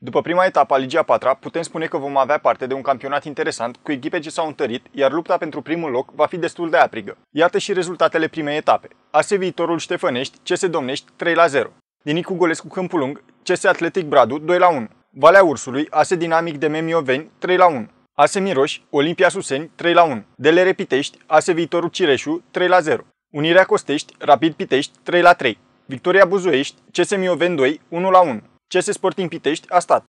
După prima etapă a Ligii a patra, putem spune că vom avea parte de un campionat interesant, cu echipe ce s-au întărit, iar lupta pentru primul loc va fi destul de aprigă. Iată și rezultatele primei etape. Ase viitorul Ștefănești, CS Domnești 3 la 0. Dinicu Golescu Câmpulung, CS Atletic Bradu 2 la 1. Valea Ursului, Ase Dinamic de Memioveni 3 la 1. Ase Miroș, Olimpia Suseni 3 la 1. Dele Repitești, Ase Viitorul Cireșu 3 la 0. Unirea Costești, Rapid Pitești 3 la 3. Victoria Buzoiești, CS Mioveni 2 1 la 1. CS Sporting Pitești a stat.